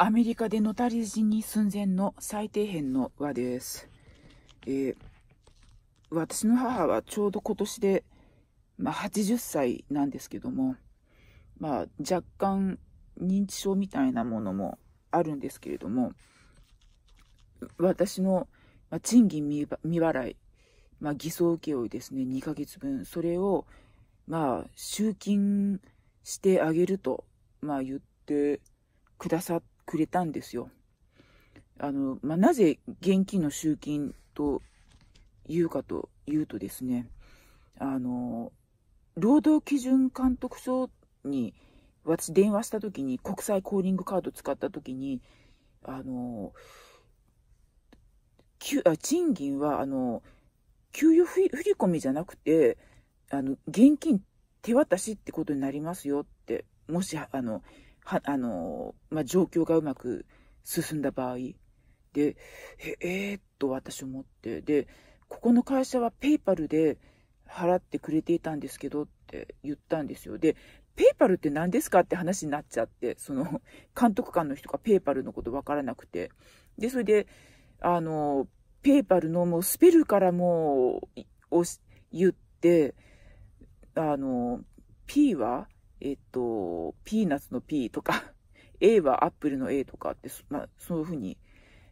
アメリカでのたれ死に寸前の最底辺の輪です。えー、私の母はちょうど今年で、まあ、80歳なんですけども、まあ、若干認知症みたいなものもあるんですけれども、私の、賃金未払い、まあ、偽装請負ですね、2ヶ月分、それを、まあ、集金してあげると、まあ、言ってくださって、くれたんですよ。あの、まあ、なぜ現金の集金というかというとですね、あの、労働基準監督署に私電話した時に、国際コーリングカード使った時に、あの、あ賃金は、あの、給与振り込みじゃなくて、あの、現金手渡しってことになりますよって、もし、あの、は、あの、まあ、状況がうまく進んだ場合、で、え、えー、っと私思って、で、ここの会社はペイパルで払ってくれていたんですけどって言ったんですよ。で、ペイパルって何ですかって話になっちゃって、その、監督官の人がペイパルのことわからなくて。で、それで、あの、ペイパルのもうスペルからもう、言って、あの、P はえっと、ピーナッツの P とか、A はアップルの A とかって、まあ、そういうふうに。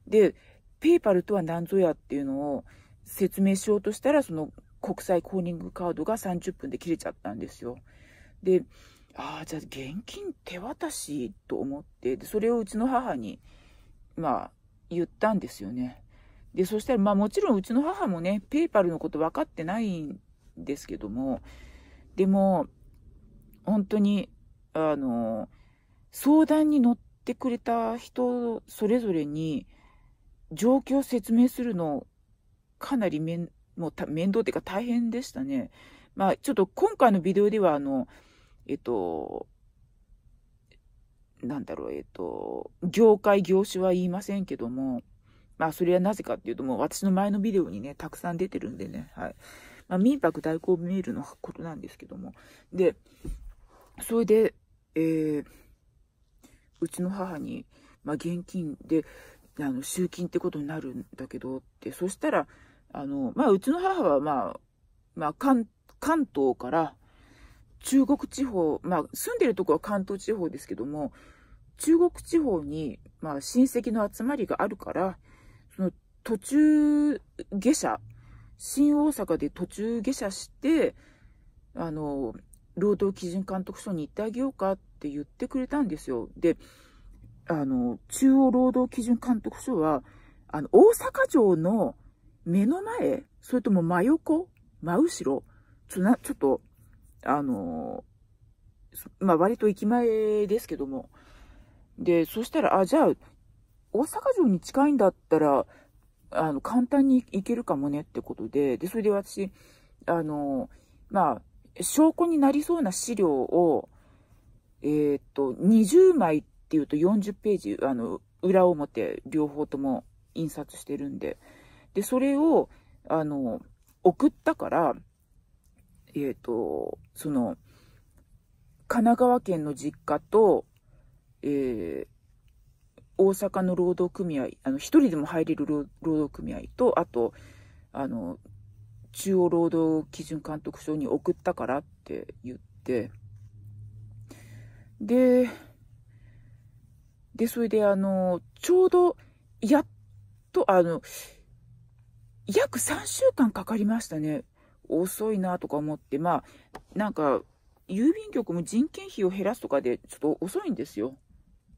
で、ペイパルとは何ぞやっていうのを説明しようとしたら、その国際コーニングカードが30分で切れちゃったんですよ。で、ああ、じゃあ現金手渡しと思って、で、それをうちの母に、まあ、言ったんですよね。で、そしたら、まあもちろんうちの母もね、ペイパルのこと分かってないんですけども、でも、本当に、あの、相談に乗ってくれた人それぞれに、状況を説明するの、かなり面、もう面倒っていうか大変でしたね。まあ、ちょっと今回のビデオでは、あの、えっと、なんだろう、えっと、業界、業種は言いませんけども、まあ、それはなぜかっていうと、もう私の前のビデオにね、たくさん出てるんでね、はい。まあ、民泊代行メールのことなんですけども。で、それで、えー、うちの母に、まあ、現金で、あの、集金ってことになるんだけどって、そしたら、あの、まあ、うちの母は、まあ、まあ、関、関東から、中国地方、まあ、住んでるとこは関東地方ですけども、中国地方に、まあ、親戚の集まりがあるから、その、途中下車、新大阪で途中下車して、あの、労働基準監督署に行ってあげようかって言ってくれたんですよ。で、あの、中央労働基準監督署は、あの、大阪城の目の前、それとも真横、真後ろ、ちょ、な、ちょっと、あの、まあ、割と駅前ですけども。で、そしたら、あ、じゃあ、大阪城に近いんだったら、あの、簡単に行けるかもねってことで、で、それで私、あの、まあ、証拠になりそうな資料を、えー、っと、20枚っていうと40ページ、あの、裏表両方とも印刷してるんで。で、それを、あの、送ったから、えー、っと、その、神奈川県の実家と、えー、大阪の労働組合、あの、一人でも入れる労働組合と、あと、あの、中央労働基準監督署に送ったからって言って、で、で、それであの、ちょうど、やっと、あの、約3週間かかりましたね。遅いなとか思って、まあ、なんか、郵便局も人件費を減らすとかで、ちょっと遅いんですよ。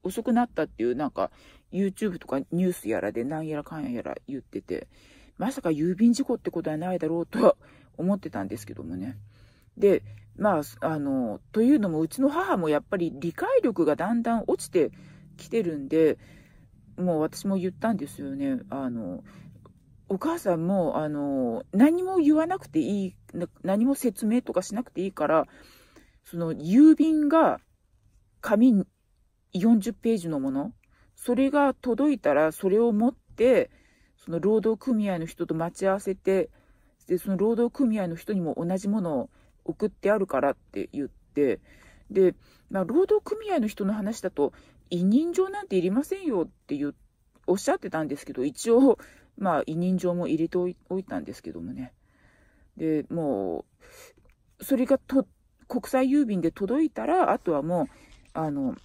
遅くなったっていう、なんか、YouTube とかニュースやらで、なんやらかんやら言ってて。まさか郵便事故ってことはないだろうとは思ってたんですけどもね。で、まあ、あの、というのも、うちの母もやっぱり理解力がだんだん落ちてきてるんで、もう私も言ったんですよね。あの、お母さんも、あの、何も言わなくていい、何も説明とかしなくていいから、その、郵便が、紙40ページのもの、それが届いたら、それを持って、その労働組合の人と待ち合わせて、で、その労働組合の人にも同じものを送ってあるからって言って、で、まあ、労働組合の人の話だと、委任状なんていりませんよって言おっしゃってたんですけど、一応、まあ、委任状も入れておいたんですけどもね。で、もう、それがと、国際郵便で届いたら、あとはもう、あの、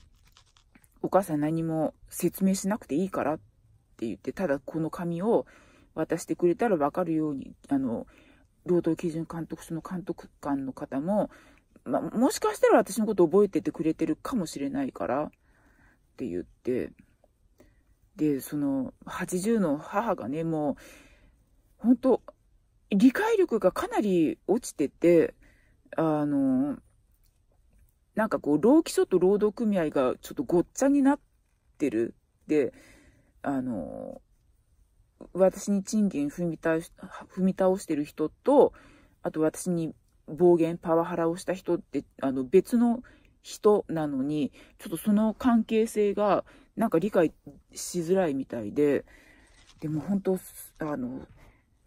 お母さん何も説明しなくていいからっって言って、ただこの紙を渡してくれたらわかるように、あの、労働基準監督署の監督官の方も、まあ、もしかしたら私のこと覚えててくれてるかもしれないから、って言って、で、その、80の母がね、もう、本当理解力がかなり落ちてて、あの、なんかこう、労基署と労働組合がちょっとごっちゃになってる。で、あの、私に賃金踏み倒し、踏み倒してる人と、あと私に暴言、パワハラをした人って、あの、別の人なのに、ちょっとその関係性が、なんか理解しづらいみたいで、でも本当、あの、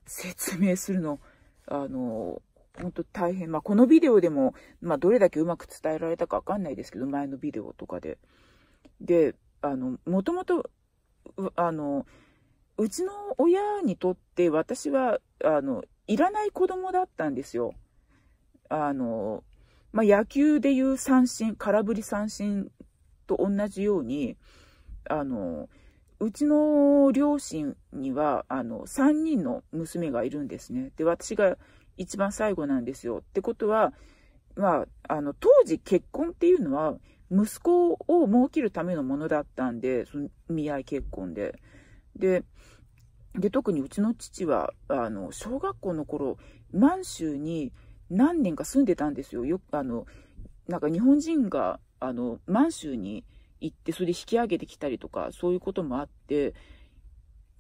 説明するの、あの、本当大変。まあ、このビデオでも、まあ、どれだけうまく伝えられたかわかんないですけど、前のビデオとかで。で、あの、もともとあの、うちの親にとって私は、あの、いらない子供だったんですよ。あの、まあ、野球でいう三振、空振り三振と同じように、あの、うちの両親には、あの、3人の娘がいるんですね。で、私が一番最後なんですよ。ってことは、まあ、あの、当時結婚っていうのは、息子を儲けるためのものだったんで、その見合い結婚で。で、で、特にうちの父は、あの、小学校の頃、満州に何年か住んでたんですよ。よあの、なんか日本人が、あの、満州に行って、それで引き上げてきたりとか、そういうこともあって、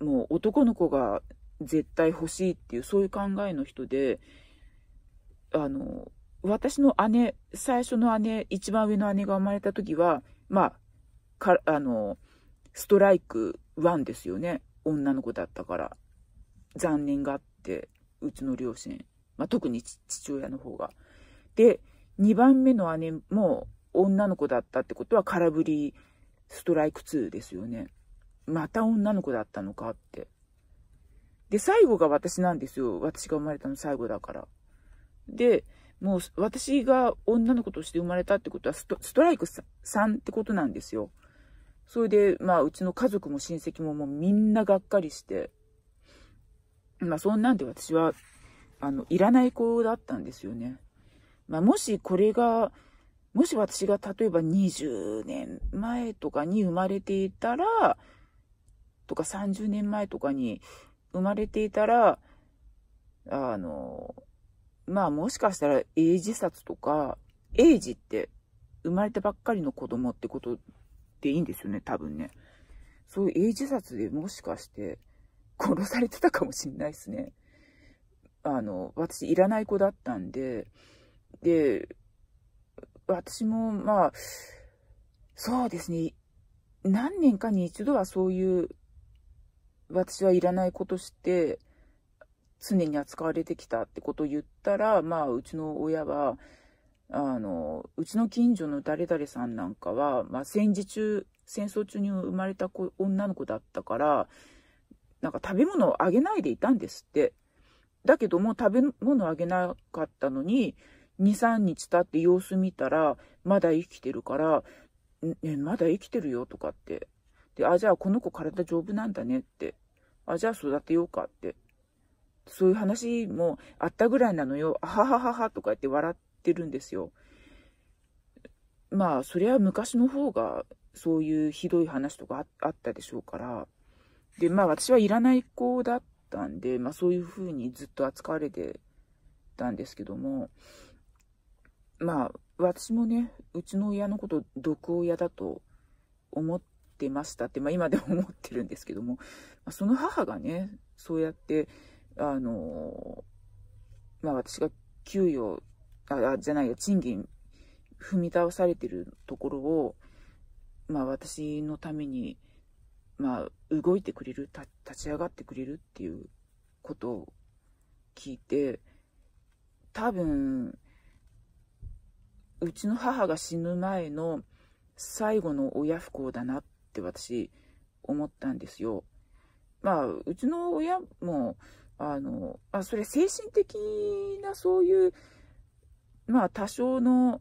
もう男の子が絶対欲しいっていう、そういう考えの人で、あの、私の姉、最初の姉、一番上の姉が生まれた時は、まあ、あの、ストライク1ですよね。女の子だったから。残念があって、うちの両親。まあ、特に父親の方が。で、2番目の姉も女の子だったってことは空振りストライク2ですよね。また女の子だったのかって。で、最後が私なんですよ。私が生まれたの最後だから。で、もう私が女の子として生まれたってことはストライク3ってことなんですよ。それで、まあ、うちの家族も親戚ももうみんながっかりして、まあ、そんなんで私は、あの、いらない子だったんですよね。まあ、もしこれが、もし私が例えば20年前とかに生まれていたら、とか30年前とかに生まれていたら、あの、まあもしかしたら英字殺とか、英字って生まれたばっかりの子供ってことでいいんですよね、多分ね。そういう英字殺でもしかして殺されてたかもしんないですね。あの、私いらない子だったんで、で、私もまあ、そうですね、何年かに一度はそういう、私はいらない子として、常に扱われてきたってことを言ったら、まあ、うちの親は、あの、うちの近所の誰々さんなんかは、まあ、戦時中、戦争中に生まれた子女の子だったから、なんか食べ物をあげないでいたんですって。だけども食べ物をあげなかったのに、2、3日経って様子見たら、まだ生きてるから、ね、まだ生きてるよとかって。で、あ、じゃあこの子体丈夫なんだねって。あ、じゃあ育てようかって。そういう話もあったぐらいなのよ。あははははとか言って笑ってるんですよ。まあ、そりゃ昔の方がそういうひどい話とかあったでしょうから。で、まあ私はいらない子だったんで、まあそういう風にずっと扱われてたんですけども、まあ私もね、うちの親のこと毒親だと思ってましたって、まあ今でも思ってるんですけども、まその母がね、そうやって、あのまあ私が給与、あ、じゃないや、賃金踏み倒されてるところを、まあ私のために、まあ動いてくれる、立ち上がってくれるっていうことを聞いて、多分、うちの母が死ぬ前の最後の親不孝だなって私思ったんですよ。まあ、うちの親もあの、あ、それ精神的なそういう、まあ多少の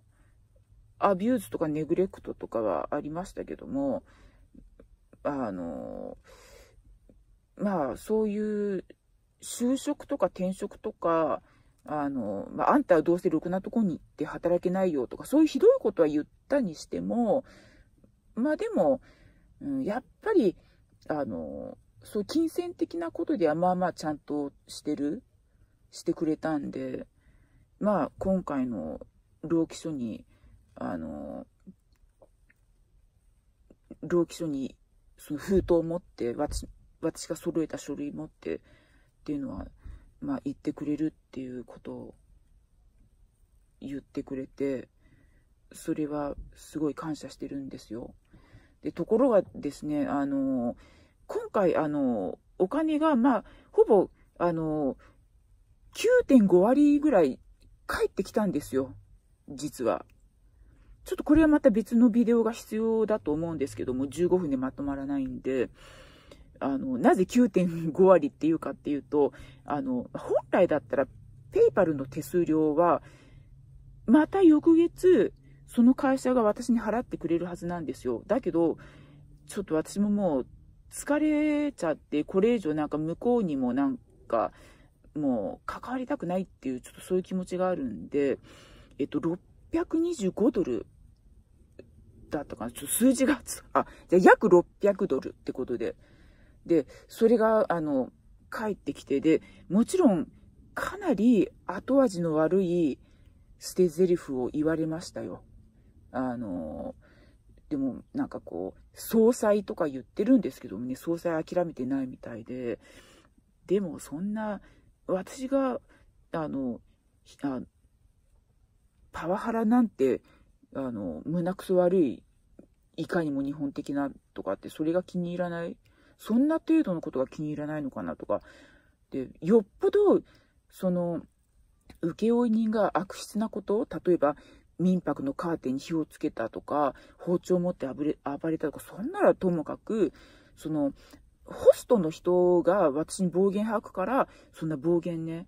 アビューズとかネグレクトとかはありましたけども、あの、まあそういう就職とか転職とか、あの、まあ、あんたはどうせろくなとこに行って働けないよとか、そういうひどいことは言ったにしても、まあでも、うん、やっぱり、あの、そう、金銭的なことではまあまあちゃんとしてる、してくれたんで、まあ今回の労基署に、あの、労基署にその封筒を持って、私、私が揃えた書類持ってっていうのは、まあ言ってくれるっていうことを言ってくれて、それはすごい感謝してるんですよ。で、ところがですね、あの、今回、あの、お金が、まあ、ほぼ、あの、9.5割ぐらい返ってきたんですよ。実は。ちょっとこれはまた別のビデオが必要だと思うんですけども、15分でまとまらないんで、あの、なぜ9.5割っていうかっていうと、あの、本来だったら、ペイパルの手数料は、また翌月、その会社が私に払ってくれるはずなんですよ。だけど、ちょっと私ももう疲れちゃって、これ以上なんか向こうにもなんか、もう関わりたくないっていう、ちょっとそういう気持ちがあるんで、えっと、625ドルだったかな。ちょっと数字が、あ、じゃ約600ドルってことで。で、それが、あの、帰ってきて、で、もちろん、かなり後味の悪い捨て台詞を言われましたよ。あのー、でもなんかこう、総裁とか言ってるんですけどもね、総裁諦めてないみたいで、でもそんな、私が、あの、あパワハラなんて、あの、胸くそ悪い、いかにも日本的なとかって、それが気に入らない。そんな程度のことが気に入らないのかなとか。で、よっぽど、その、請負人が悪質なこと、例えば、民泊のカーテンに火をつけたとか、包丁を持って暴れ暴れたとか、そんならともかく、その、ホストの人が私に暴言吐くから、そんな暴言ね、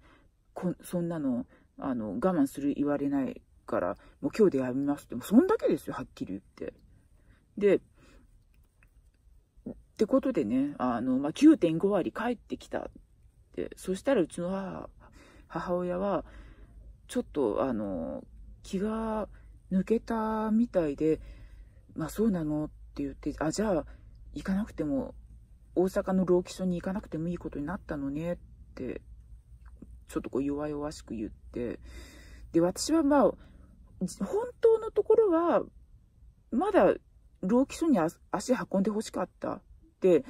こそんなの、あの、我慢する言われないから、もう今日でやめますって、もうそんだけですよ、はっきり言って。で、ってことでね、あの、まあ、9.5割帰ってきたって、そしたらうちの母、母親は、ちょっと、あの、気が抜けたみたいで、まあそうなのって言って、あ、じゃあ行かなくても、大阪の老基所に行かなくてもいいことになったのねって、ちょっとこう弱々しく言って、で、私はまあ、本当のところは、まだ老基所に足運んでほしかったって、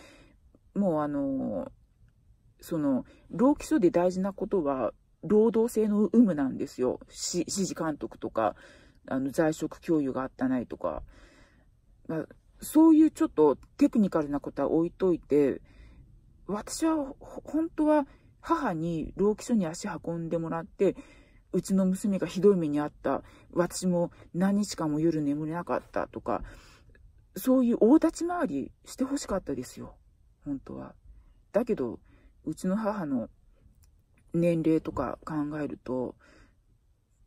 もうあの、その、老基所で大事なことは、労働制の有無なんですよ。指示監督とか、あの、在職教諭があったないとか。まあ、そういうちょっとテクニカルなことは置いといて、私は本当は母に老基所に足運んでもらって、うちの娘がひどい目にあった、私も何日間も夜眠れなかったとか、そういう大立ち回りしてほしかったですよ。本当は。だけど、うちの母の年齢とか考えると、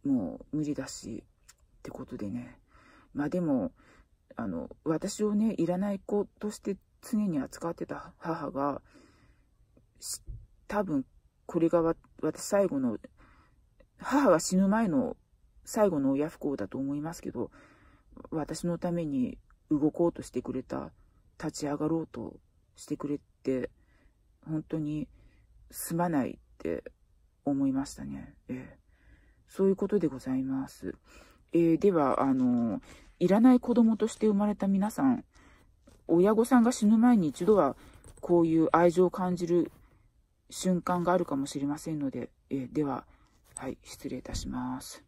もう無理だし、ってことでね。まあでも、あの、私をね、いらない子として常に扱ってた母が、多分、これが私最後の、母が死ぬ前の最後の親不孝だと思いますけど、私のために動こうとしてくれた、立ち上がろうとしてくれて、本当にすまないって思いましたね。えー、そういうことでございます。えー、では、あの、いらない子供として生まれた皆さん、親御さんが死ぬ前に一度は、こういう愛情を感じる瞬間があるかもしれませんので、えー、では、はい、失礼いたします。